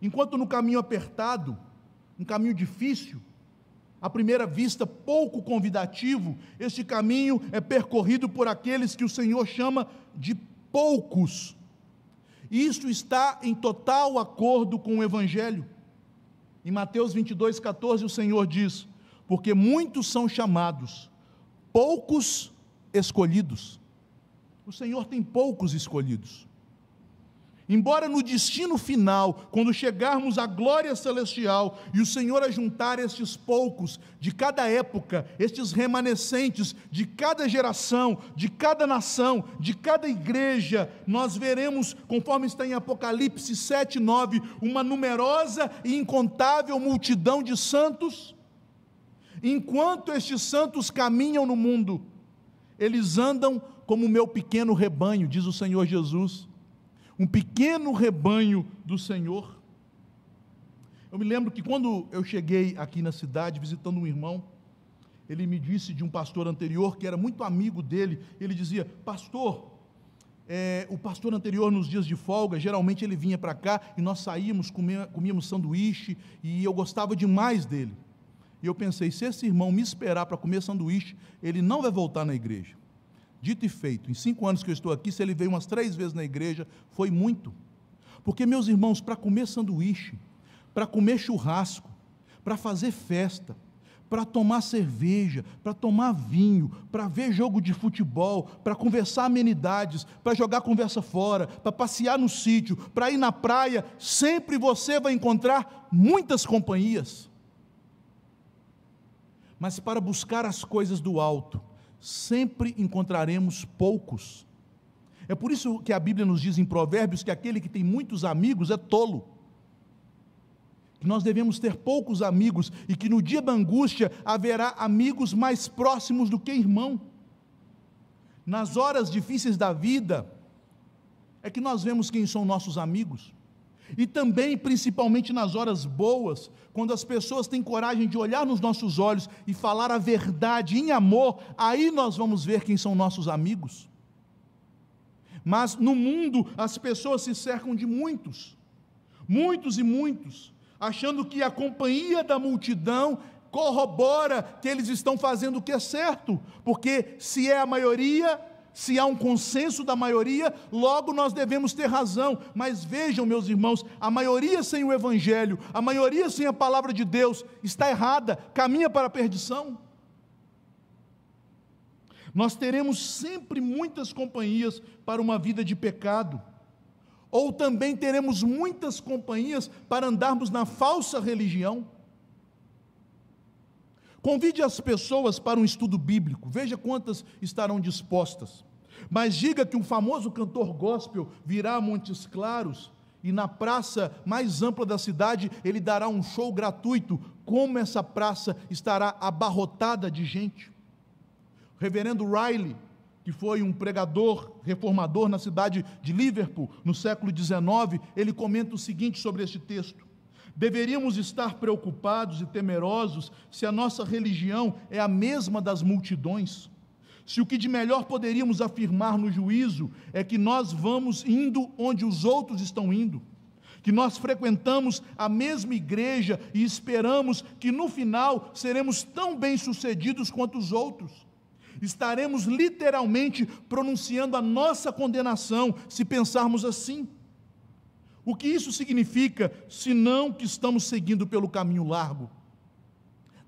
Enquanto no caminho apertado, um caminho difícil, à primeira vista pouco convidativo, este caminho é percorrido por aqueles que o Senhor chama de poucos. E isso está em total acordo com o Evangelho. Em Mateus 22, 14, o Senhor diz: Porque muitos são chamados, poucos escolhidos. O Senhor tem poucos escolhidos. Embora no destino final, quando chegarmos à glória celestial e o Senhor ajuntar estes poucos de cada época, estes remanescentes de cada geração, de cada nação, de cada igreja, nós veremos, conforme está em Apocalipse 7, 9, uma numerosa e incontável multidão de santos. Enquanto estes santos caminham no mundo, eles andam como o meu pequeno rebanho, diz o Senhor Jesus um pequeno rebanho do Senhor. Eu me lembro que quando eu cheguei aqui na cidade visitando um irmão, ele me disse de um pastor anterior que era muito amigo dele. Ele dizia: Pastor, é, o pastor anterior, nos dias de folga, geralmente ele vinha para cá e nós saímos, comia, comíamos sanduíche e eu gostava demais dele. E eu pensei: se esse irmão me esperar para comer sanduíche, ele não vai voltar na igreja. Dito e feito, em cinco anos que eu estou aqui, se ele veio umas três vezes na igreja, foi muito. Porque, meus irmãos, para comer sanduíche, para comer churrasco, para fazer festa, para tomar cerveja, para tomar vinho, para ver jogo de futebol, para conversar amenidades, para jogar conversa fora, para passear no sítio, para ir na praia, sempre você vai encontrar muitas companhias. Mas para buscar as coisas do alto, sempre encontraremos poucos. É por isso que a Bíblia nos diz em Provérbios que aquele que tem muitos amigos é tolo. Que nós devemos ter poucos amigos e que no dia da angústia haverá amigos mais próximos do que irmão. Nas horas difíceis da vida, é que nós vemos quem são nossos amigos. E também, principalmente nas horas boas, quando as pessoas têm coragem de olhar nos nossos olhos e falar a verdade em amor, aí nós vamos ver quem são nossos amigos. Mas no mundo, as pessoas se cercam de muitos, muitos e muitos, achando que a companhia da multidão corrobora que eles estão fazendo o que é certo, porque se é a maioria, se há um consenso da maioria, logo nós devemos ter razão. Mas vejam, meus irmãos, a maioria sem o Evangelho, a maioria sem a palavra de Deus, está errada, caminha para a perdição. Nós teremos sempre muitas companhias para uma vida de pecado, ou também teremos muitas companhias para andarmos na falsa religião. Convide as pessoas para um estudo bíblico, veja quantas estarão dispostas. Mas diga que um famoso cantor gospel virá a Montes Claros e na praça mais ampla da cidade ele dará um show gratuito. Como essa praça estará abarrotada de gente? O reverendo Riley, que foi um pregador reformador na cidade de Liverpool no século XIX, ele comenta o seguinte sobre este texto. Deveríamos estar preocupados e temerosos se a nossa religião é a mesma das multidões. Se o que de melhor poderíamos afirmar no juízo é que nós vamos indo onde os outros estão indo, que nós frequentamos a mesma igreja e esperamos que no final seremos tão bem-sucedidos quanto os outros. Estaremos literalmente pronunciando a nossa condenação se pensarmos assim. O que isso significa, senão que estamos seguindo pelo caminho largo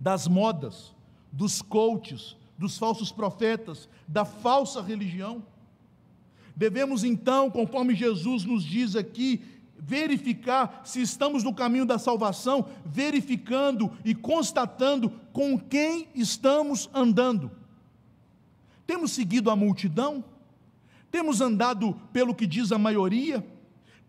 das modas, dos coaches, dos falsos profetas, da falsa religião? Devemos então, conforme Jesus nos diz aqui, verificar se estamos no caminho da salvação, verificando e constatando com quem estamos andando. Temos seguido a multidão? Temos andado pelo que diz a maioria?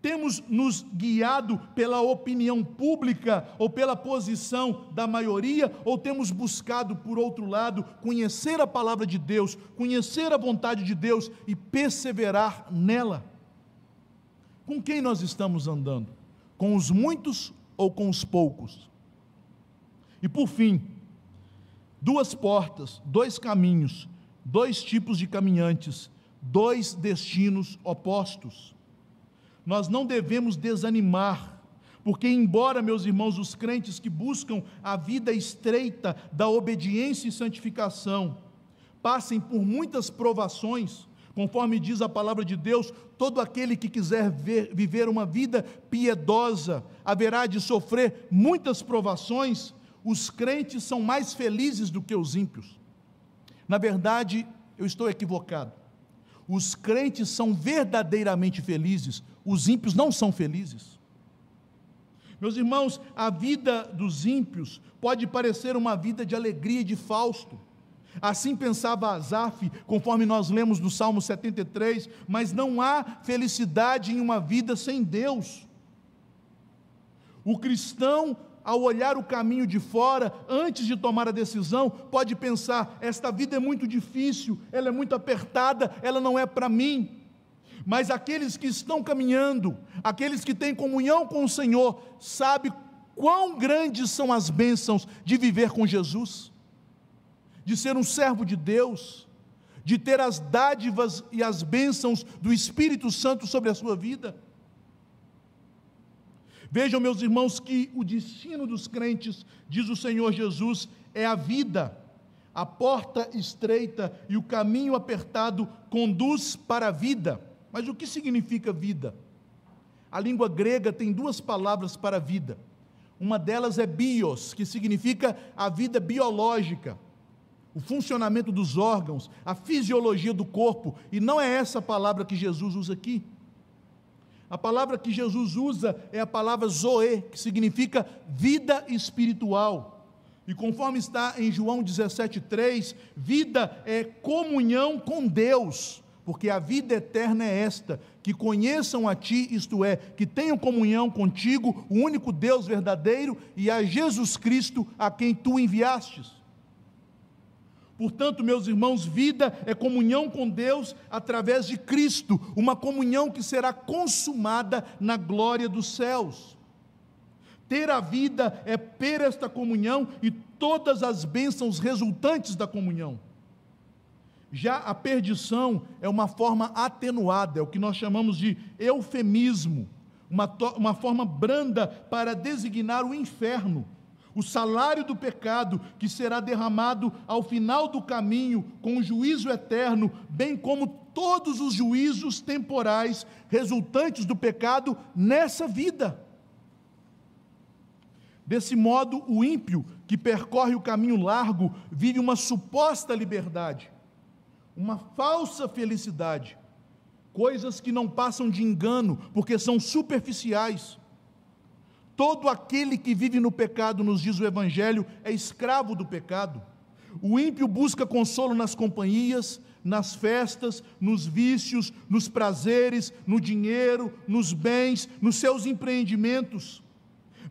temos nos guiado pela opinião pública ou pela posição da maioria, ou temos buscado, por outro lado, conhecer a palavra de Deus, conhecer a vontade de Deus e perseverar nela? Com quem nós estamos andando? Com os muitos ou com os poucos? E por fim, duas portas, dois caminhos, dois tipos de caminhantes, dois destinos opostos nós não devemos desanimar, porque, embora, meus irmãos, os crentes que buscam a vida estreita da obediência e santificação passem por muitas provações, conforme diz a palavra de Deus, todo aquele que quiser ver, viver uma vida piedosa haverá de sofrer muitas provações. Os crentes são mais felizes do que os ímpios. Na verdade, eu estou equivocado. Os crentes são verdadeiramente felizes, os ímpios não são felizes. Meus irmãos, a vida dos ímpios pode parecer uma vida de alegria e de fausto. Assim pensava Asaf, conforme nós lemos no Salmo 73, mas não há felicidade em uma vida sem Deus. O cristão ao olhar o caminho de fora, antes de tomar a decisão, pode pensar: esta vida é muito difícil, ela é muito apertada, ela não é para mim. Mas aqueles que estão caminhando, aqueles que têm comunhão com o Senhor, sabe quão grandes são as bênçãos de viver com Jesus, de ser um servo de Deus, de ter as dádivas e as bênçãos do Espírito Santo sobre a sua vida. Vejam, meus irmãos, que o destino dos crentes, diz o Senhor Jesus, é a vida. A porta estreita e o caminho apertado conduz para a vida. Mas o que significa vida? A língua grega tem duas palavras para vida. Uma delas é bios, que significa a vida biológica, o funcionamento dos órgãos, a fisiologia do corpo, e não é essa palavra que Jesus usa aqui. A palavra que Jesus usa é a palavra zoe, que significa vida espiritual. E conforme está em João 17,3, vida é comunhão com Deus, porque a vida eterna é esta, que conheçam a Ti, isto é, que tenham comunhão contigo, o único Deus verdadeiro, e a Jesus Cristo, a quem Tu enviastes. Portanto, meus irmãos, vida é comunhão com Deus através de Cristo, uma comunhão que será consumada na glória dos céus. Ter a vida é ter esta comunhão e todas as bênçãos resultantes da comunhão. Já a perdição é uma forma atenuada, é o que nós chamamos de eufemismo, uma, uma forma branda para designar o inferno, o salário do pecado que será derramado ao final do caminho com o juízo eterno, bem como todos os juízos temporais resultantes do pecado nessa vida. Desse modo, o ímpio que percorre o caminho largo vive uma suposta liberdade, uma falsa felicidade, coisas que não passam de engano porque são superficiais Todo aquele que vive no pecado, nos diz o Evangelho, é escravo do pecado. O ímpio busca consolo nas companhias, nas festas, nos vícios, nos prazeres, no dinheiro, nos bens, nos seus empreendimentos.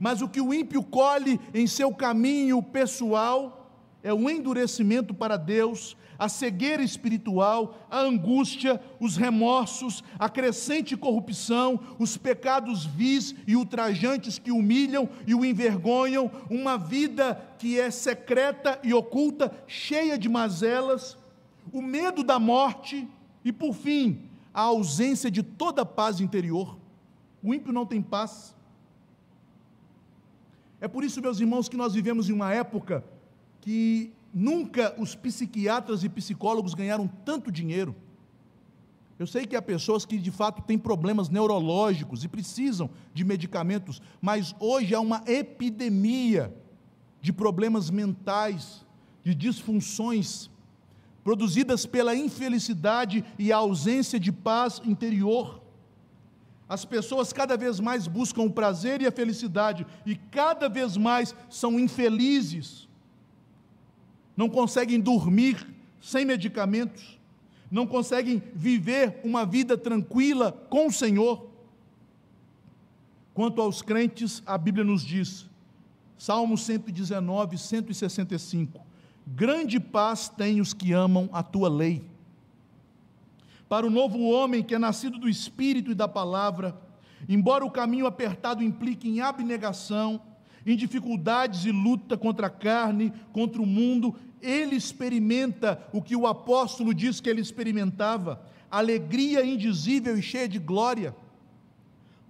Mas o que o ímpio colhe em seu caminho pessoal é o endurecimento para Deus, a cegueira espiritual, a angústia, os remorsos, a crescente corrupção, os pecados vis e ultrajantes que humilham e o envergonham, uma vida que é secreta e oculta, cheia de mazelas, o medo da morte e, por fim, a ausência de toda paz interior. O ímpio não tem paz. É por isso, meus irmãos, que nós vivemos em uma época que Nunca os psiquiatras e psicólogos ganharam tanto dinheiro. Eu sei que há pessoas que de fato têm problemas neurológicos e precisam de medicamentos, mas hoje há uma epidemia de problemas mentais, de disfunções produzidas pela infelicidade e a ausência de paz interior. As pessoas cada vez mais buscam o prazer e a felicidade e cada vez mais são infelizes não conseguem dormir sem medicamentos, não conseguem viver uma vida tranquila com o Senhor. Quanto aos crentes, a Bíblia nos diz, Salmo 119, 165, grande paz têm os que amam a tua lei. Para o novo homem que é nascido do Espírito e da palavra, embora o caminho apertado implique em abnegação, em dificuldades e luta contra a carne, contra o mundo, ele experimenta o que o apóstolo diz que ele experimentava: alegria indizível e cheia de glória.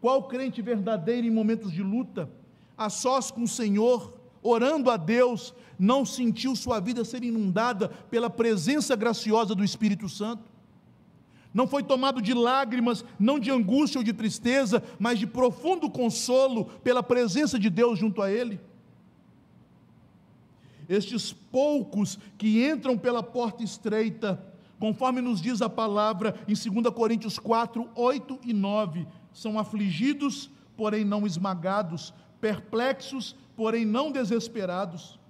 Qual crente verdadeiro em momentos de luta, a sós com o Senhor, orando a Deus, não sentiu sua vida ser inundada pela presença graciosa do Espírito Santo? não foi tomado de lágrimas, não de angústia ou de tristeza, mas de profundo consolo pela presença de Deus junto a ele. Estes poucos que entram pela porta estreita, conforme nos diz a palavra em 2 Coríntios 4, 8 e 9, são afligidos, porém não esmagados, perplexos, porém não desesperados.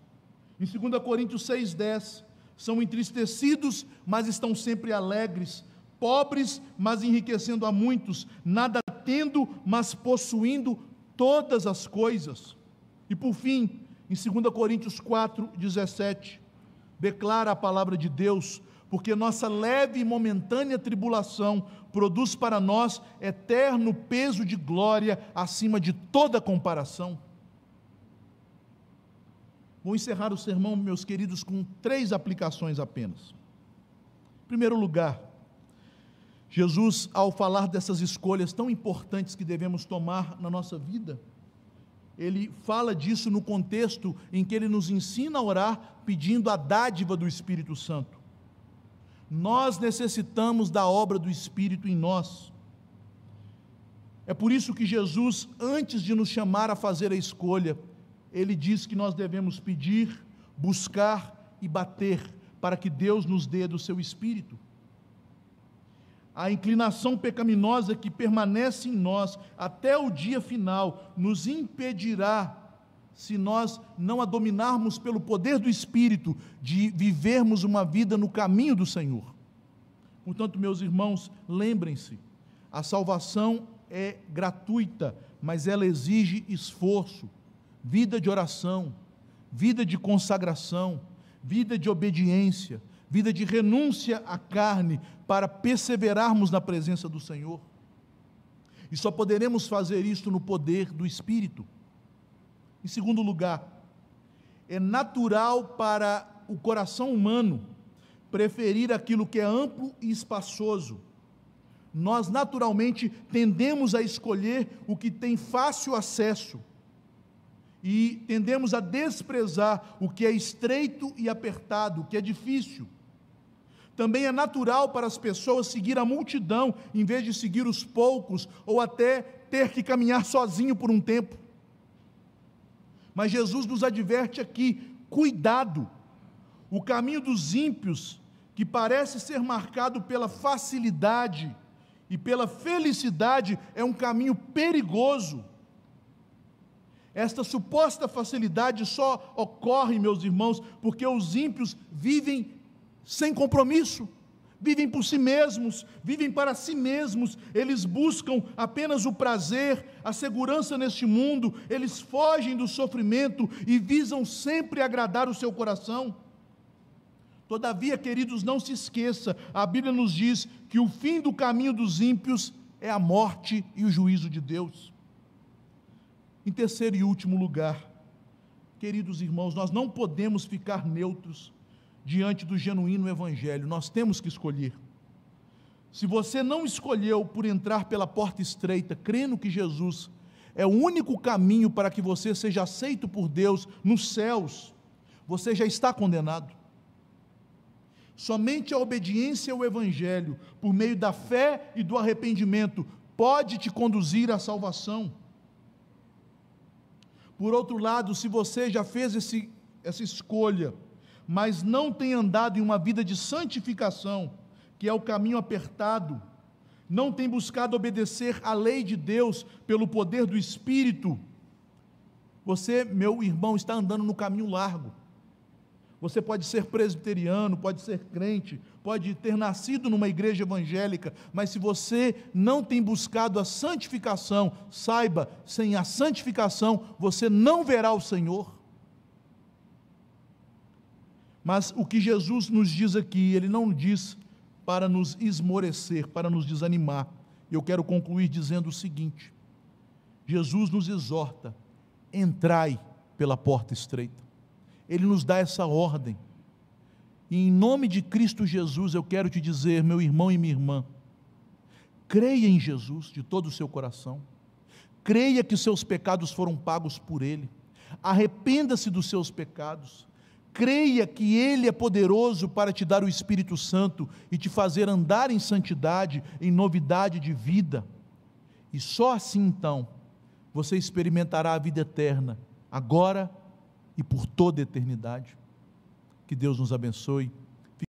Em 2 Coríntios 6,10, são entristecidos, mas estão sempre alegres, pobres, mas enriquecendo a muitos, nada tendo, mas possuindo todas as coisas. E por fim, em 2 Coríntios 4, 17, declara a palavra de Deus, porque nossa leve e momentânea tribulação produz para nós eterno peso de glória acima de toda comparação. Vou encerrar o sermão, meus queridos, com três aplicações apenas. Em primeiro lugar, Jesus, ao falar dessas escolhas tão importantes que devemos tomar na nossa vida, ele fala disso no contexto em que ele nos ensina a orar pedindo a dádiva do Espírito Santo. Nós necessitamos da obra do Espírito em nós. É por isso que Jesus, antes de nos chamar a fazer a escolha, ele diz que nós devemos pedir, buscar e bater para que Deus nos dê do seu Espírito a inclinação pecaminosa que permanece em nós até o dia final nos impedirá, se nós não a dominarmos pelo poder do Espírito, de vivermos uma vida no caminho do Senhor. Portanto, meus irmãos, lembrem-se, a salvação é gratuita, mas ela exige esforço, vida de oração, vida de consagração, vida de obediência vida de renúncia à carne, para perseverarmos na presença do Senhor. E só poderemos fazer isto no poder do Espírito. Em segundo lugar, é natural para o coração humano preferir aquilo que é amplo e espaçoso. Nós naturalmente tendemos a escolher o que tem fácil acesso e tendemos a desprezar o que é estreito e apertado, o que é difícil. Também é natural para as pessoas seguir a multidão em vez de seguir os poucos ou até ter que caminhar sozinho por um tempo. Mas Jesus nos adverte aqui: cuidado, o caminho dos ímpios, que parece ser marcado pela facilidade e pela felicidade, é um caminho perigoso. Esta suposta facilidade só ocorre, meus irmãos, porque os ímpios vivem sem compromisso, vivem por si mesmos, vivem para si mesmos, eles buscam apenas o prazer, a segurança neste mundo, eles fogem do sofrimento e visam sempre agradar o seu coração. Todavia, queridos, não se esqueça, a Bíblia nos diz que o fim do caminho dos ímpios é a morte e o juízo de Deus. Em terceiro e último lugar, queridos irmãos, nós não podemos ficar neutros diante do genuíno Evangelho. Nós temos que escolher. Se você não escolheu por entrar pela porta estreita, crendo que Jesus é o único caminho para que você seja aceito por Deus nos céus, você já está condenado. Somente a obediência ao Evangelho, por meio da fé e do arrependimento, pode te conduzir à salvação. Por outro lado, se você já fez esse, essa escolha, mas não tem andado em uma vida de santificação, que é o caminho apertado, não tem buscado obedecer à lei de Deus pelo poder do Espírito, você, meu irmão, está andando no caminho largo. Você pode ser presbiteriano, pode ser crente, pode ter nascido numa igreja evangélica, mas se você não tem buscado a santificação, saiba, sem a santificação você não verá o Senhor. Mas o que Jesus nos diz aqui, ele não diz para nos esmorecer, para nos desanimar. Eu quero concluir dizendo o seguinte: Jesus nos exorta, entrai pela porta estreita. Ele nos dá essa ordem. E em nome de Cristo Jesus, eu quero te dizer, meu irmão e minha irmã, creia em Jesus de todo o seu coração, creia que seus pecados foram pagos por Ele, arrependa-se dos seus pecados, creia que Ele é poderoso para te dar o Espírito Santo e te fazer andar em santidade, em novidade de vida. E só assim então você experimentará a vida eterna, agora e por toda a eternidade. Que Deus nos abençoe.